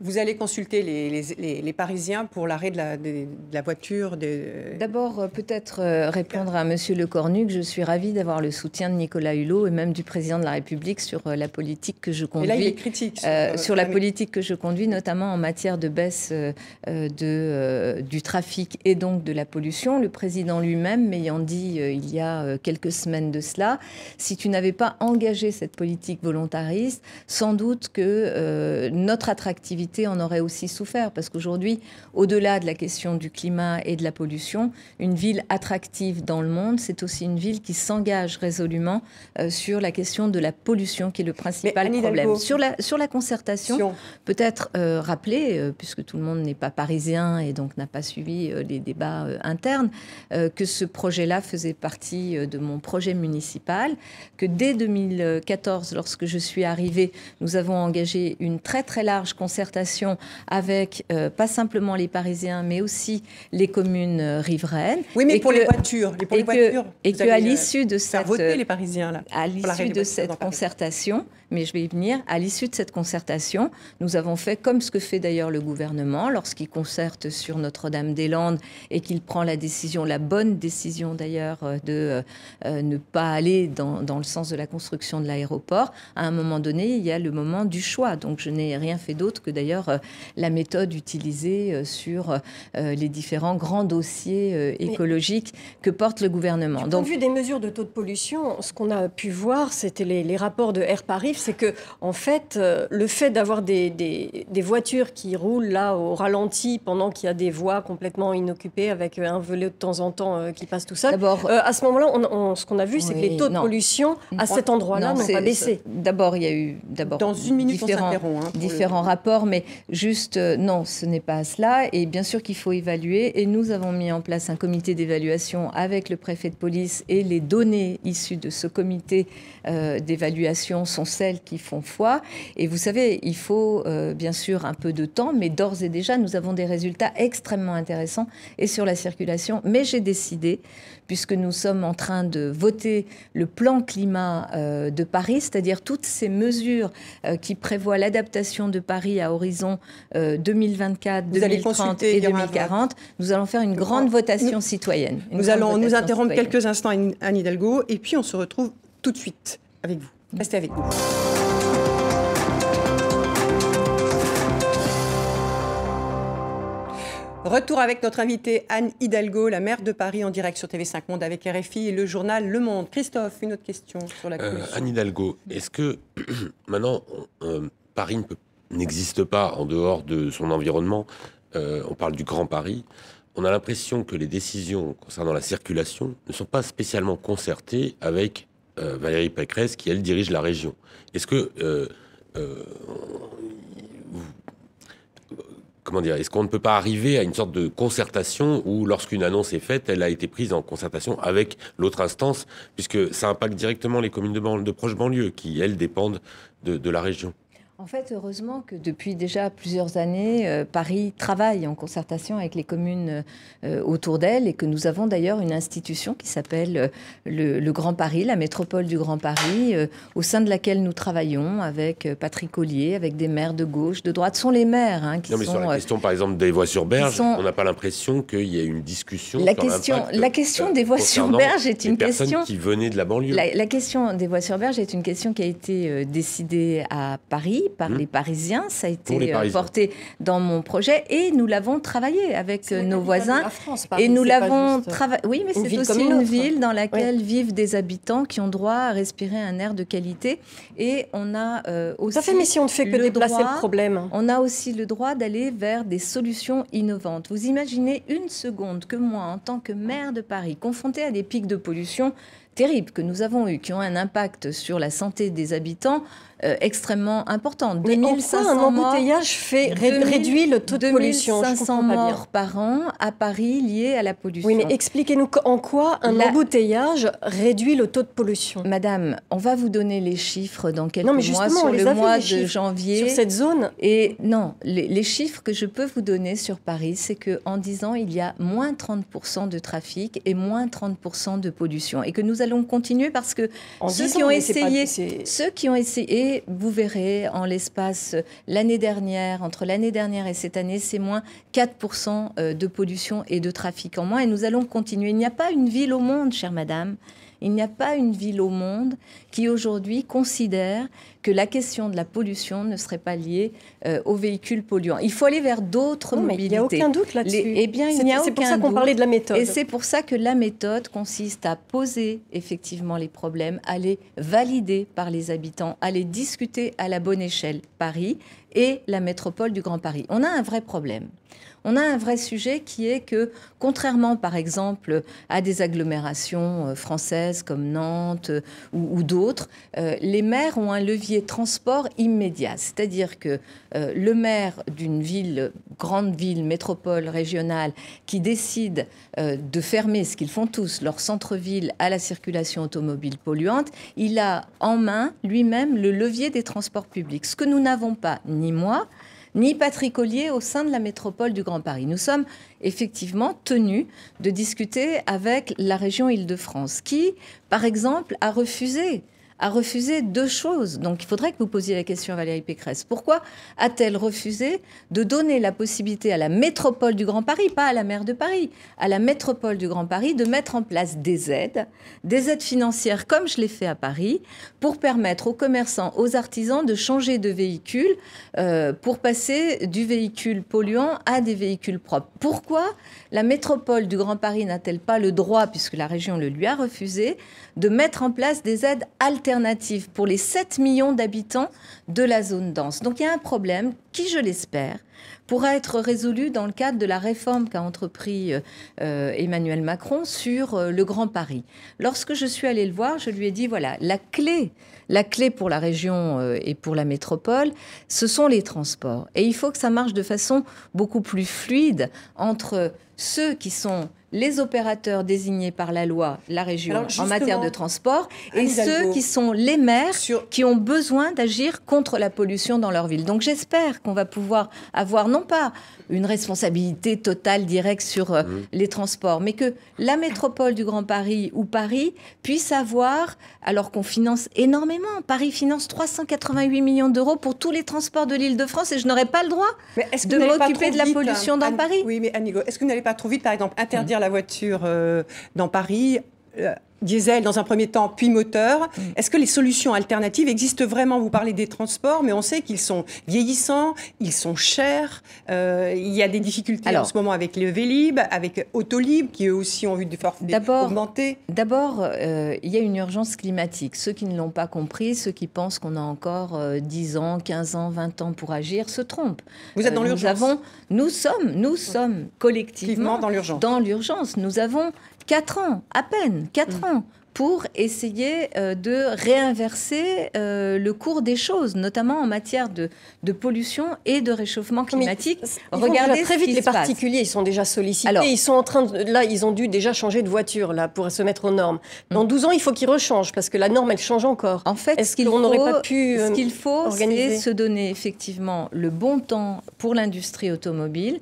Vous allez consulter les, Parisiens pour l'arrêt de la, la, voiture de... D'abord, euh, peut-être euh, répondre à M. le que je suis ravie d'avoir le soutien de Nicolas Hulot et même du président de la République sur euh, la politique que je conduis. Et là, il est critique. sur la politique que je conduis, notamment en matière de baisse de, du trafic et donc de la pollution. Le président lui-même m'ayant dit il y a quelques semaines de cela, si tu n'avais pas engagé cette politique volontariste, sans doute que notre attractivité on en aurait aussi souffert, parce qu'aujourd'hui, au-delà de la question du climat et de la pollution, une ville attractive dans le monde, c'est aussi une ville qui s'engage résolument euh, sur la question de la pollution, qui est le principal problème. Sur la, sur la concertation, peut-être euh, rappeler, euh, puisque tout le monde n'est pas parisien et donc n'a pas suivi les débats internes, que ce projet-là faisait partie de mon projet municipal, que dès 2014, lorsque je suis arrivée, nous avons engagé une très très large concertation avec euh, pas simplement les Parisiens, mais aussi les communes euh, riveraines. Oui, mais pour les voitures, et pour les voitures, et que à euh, l'issue de cette les Parisiens à l'issue de cette concertation, mais je vais y venir. À l'issue de cette concertation, nous avons fait comme ce que fait d'ailleurs le gouvernement lorsqu'il concerte sur Notre-Dame-des-Landes et qu'il prend la décision, la bonne décision d'ailleurs, de ne pas aller dans, le sens de la construction de l'aéroport. À un moment donné, il y a le moment du choix. Donc je n'ai rien fait d'autre que d'ailleurs euh, la méthode utilisée euh, sur euh, les différents grands dossiers écologiques que porte le gouvernement. Donc, vu des mesures de taux de pollution, ce qu'on a pu voir, c'était les, rapports de Air Paris, c'est que en fait, le fait d'avoir des, des, voitures qui roulent là au ralenti pendant qu'il y a des voies complètement inoccupées avec un volet de temps en temps qui passe tout ça. D'abord, à ce moment-là, on, ce qu'on a vu, c'est que les taux de pollution à cet endroit-là n'ont pas baissé. D'abord, il y a eu d'abord dans une minute différents, hein, rapports, mais juste, euh, non, ce n'est pas cela. Et bien sûr qu'il faut évaluer. Et nous avons mis en place un comité d'évaluation avec le préfet de police et les données issues de ce comité euh, d'évaluation sont celles qui font foi. Et vous savez, il faut euh, bien sûr un peu de temps, mais d'ores et déjà, nous avons des résultats extrêmement intéressants et sur la circulation. Mais j'ai décidé, puisque nous sommes en train de voter le plan climat de Paris, c'est-à-dire toutes ces mesures qui prévoient l'adaptation de Paris à Horizon 2024, euh, 2030 et 2040. Nous allons faire une grande votation citoyenne. nous allons nous interrompre quelques instants, Anne Hidalgo, et puis on se retrouve tout de suite avec vous. Restez avec nous. Retour avec notre invitée Anne Hidalgo, la maire de Paris, en direct sur TV5 Monde avec RFI et le journal Le Monde. Christophe, une autre question sur la euh, Anne Hidalgo, est-ce que maintenant, euh, Paris ne peut n'existe pas en dehors de son environnement. Euh, on parle du Grand Paris. On a l'impression que les décisions concernant la circulation ne sont pas spécialement concertées avec euh, Valérie Pécresse, qui elle dirige la région. Est-ce que euh, comment dire Est-ce qu'on ne peut pas arriver à une sorte de concertation où, lorsqu'une annonce est faite, elle a été prise en concertation avec l'autre instance, puisque ça impacte directement les communes de, proche banlieue, proches banlieues, qui elles dépendent de la région en fait, heureusement que depuis déjà plusieurs années, euh, Paris travaille en concertation avec les communes euh, autour d'elle et que nous avons d'ailleurs une institution qui s'appelle euh, le, Grand Paris, la métropole du Grand Paris, au sein de laquelle nous travaillons avec Patrick Collier, avec des maires de gauche, de droite. Ce sont les maires hein, qui non, mais Sur la question, par exemple, des voies sur berge, on n'a pas l'impression qu'il y ait une discussion. La question, la question des voies sur berge est une question. qui venait de la banlieue. La, la, question des voies sur berge est une question qui a été décidée à Paris par mmh. les Parisiens. Ça a été euh, porté dans mon projet et nous l'avons travaillé avec euh, nos voisins. et nous l'avons euh, travaillé. Oui, mais c'est aussi une, ville dans laquelle vivent des habitants qui ont droit à respirer un air de qualité. Et on a aussi. Ça fait, mais si on fait que le droit, problème. On a aussi le droit d'aller vers des solutions innovantes. Vous imaginez une seconde que moi, en tant que maire de Paris, confronté à des pics de pollution terribles que nous avons eus, qui ont un impact sur la santé des habitants, euh, extrêmement importante. Mais en quoi un embouteillage fait, réduit le taux de pollution 2500 morts par an à Paris liés à la pollution. Oui, mais expliquez-nous en quoi un embouteillage réduit le taux de pollution. Madame, on va vous donner les chiffres dans quelques non, mais mois sur le mois de janvier. Sur cette zone Et non, les, chiffres que je peux vous donner sur Paris, c'est qu'en 10 ans, il y a moins 30% de trafic et moins 30% de pollution. Et que nous allons continuer parce que qui ont essayé, ceux qui ont essayé vous verrez, en l'espace, euh, l'année dernière, entre l'année dernière et cette année, c'est moins 4% euh, de pollution et de trafic en moins. Et nous allons continuer. Il n'y a pas une ville au monde, chère madame, il n'y a pas une ville au monde qui aujourd'hui considère que la question de la pollution ne serait pas liée euh, aux véhicules polluants. Il faut aller vers d'autres mobilités. Il n'y a aucun doute là-dessus. Eh bien, il n'y C'est pour ça qu'on parlait de la méthode. Et c'est pour ça que la méthode consiste à poser effectivement les problèmes, à les valider par les habitants, à les discuter à la bonne échelle, Paris et la métropole du Grand Paris. On a un vrai problème. On a un vrai sujet qui est que, contrairement par exemple à des agglomérations euh, françaises, comme Nantes euh, ou, ou d'autres, euh, les maires ont un levier transport immédiat. C'est-à-dire que euh, le maire d'une ville, grande ville, métropole, régionale, qui décide de fermer ce qu'ils font tous, leur centre-ville à la circulation automobile polluante, il a en main lui-même le levier des transports publics. Ce que nous n'avons pas, ni moi, ni Patrick au sein de la métropole du Grand Paris. Nous sommes effectivement tenus de discuter avec la région Île-de-France, qui, par exemple, a refusé a refusé deux choses. Donc il faudrait que vous posiez la question à Valérie Pécresse. Pourquoi a-t-elle refusé de donner la possibilité à la métropole du Grand Paris, pas à la maire de Paris, à la métropole du Grand Paris de mettre en place des aides, des aides financières comme je l'ai fait à Paris, pour permettre aux commerçants, aux artisans de changer de véhicule euh, pour passer du véhicule polluant à des véhicules propres. Pourquoi la métropole du Grand Paris n'a-t-elle pas le droit, puisque la région le lui a refusé, de mettre en place des aides alternatives pour les 7 millions d'habitants de la zone dense. Donc il y a un problème qui, je l'espère, pourra être résolu dans le cadre de la réforme qu'a entrepris euh, euh, Emmanuel Macron sur euh, le Grand Paris. Lorsque je suis allée le voir, je lui ai dit voilà, la clé, la clé pour la région et pour la métropole, ce sont les transports. Et il faut que ça marche de façon beaucoup plus fluide entre ceux qui sont les opérateurs désignés par la loi, la région en matière de transport, et ceux qui sont les maires qui ont besoin d'agir contre la pollution dans leur ville. Donc j'espère qu'on va pouvoir avoir non pas une responsabilité totale directe sur euh, mmh. les transports, mais que la métropole du Grand Paris ou Paris puisse avoir, alors qu'on finance énormément, Paris finance 388 millions d'euros pour tous les transports de l'île de France et je n'aurais pas le droit de m'occuper de la pollution dans Paris. Oui, mais Anigo, est-ce que vous n'allez pas trop vite, par exemple, interdire la voiture euh, dans Paris euh, diesel dans un premier temps, puis moteur. Mm. Est-ce que les solutions alternatives existent vraiment Vous parlez des transports, mais on sait qu'ils sont vieillissants, ils sont chers. Euh, il y a des difficultés en ce moment avec le Vélib, avec Autolib, qui eux aussi ont vu de forces augmenter. D'abord, euh, il y a une urgence climatique. Ceux qui ne l'ont pas compris, ceux qui pensent qu'on a encore 10 euh, ans, 15 ans, 20 ans pour agir, se trompent. Vous êtes dans l'urgence nous, nous sommes, nous sommes collectivement dans l'urgence. Dans l'urgence, nous avons 4 ans, à peine, 4 mm. ans pour essayer euh, de réinverser euh, le cours des choses, notamment en matière de, de pollution et de réchauffement climatique. regarde Regardez très vite les particuliers, ils sont déjà sollicités, ils sont en train là, ils ont dû déjà changer de voiture là pour se mettre aux normes. Mm. Dans 12 ans, il faut qu'ils rechangent parce que la norme elle change encore. En fait, est-ce n'aurait pas pu euh, qu'il faut, c'est se donner effectivement le bon temps pour l'industrie automobile.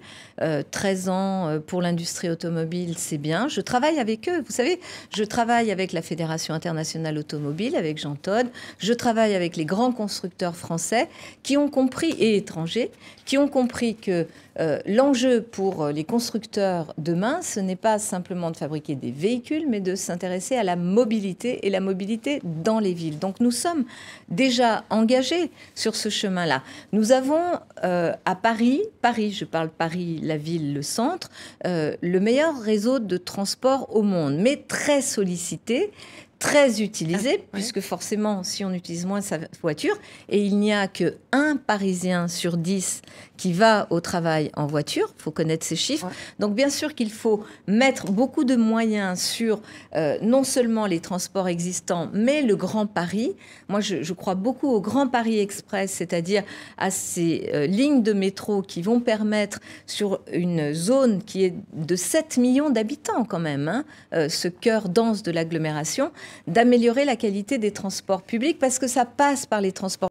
13 ans pour l'industrie automobile, c'est bien. Je travaille avec eux. Vous savez, je travaille avec la Fédération internationale automobile, avec Jean Todd. Je travaille avec les grands constructeurs français qui ont compris, et étrangers, qui ont compris que euh, l'enjeu pour euh, les constructeurs demain, ce n'est pas simplement de fabriquer des véhicules, mais de s'intéresser à la mobilité et la mobilité dans les villes. Donc nous sommes déjà engagés sur ce chemin-là. Nous avons euh, à Paris, Paris, je parle Paris, la ville, le centre, le meilleur réseau de transport au monde, mais très sollicité très utilisé, ah, puisque forcément, si on utilise moins sa voiture, et il n'y a que un Parisien sur dix qui va au travail en voiture, il faut connaître ces chiffres. Donc bien sûr qu'il faut mettre beaucoup de moyens sur euh, non seulement les transports existants, mais le Grand Paris. Moi, je, crois beaucoup au Grand Paris Express, c'est-à-dire à ces euh, lignes de métro qui vont permettre sur une zone qui est de 7 millions d'habitants quand même, hein, euh, ce cœur dense de l'agglomération, d'améliorer la qualité des transports publics parce que ça passe par les transports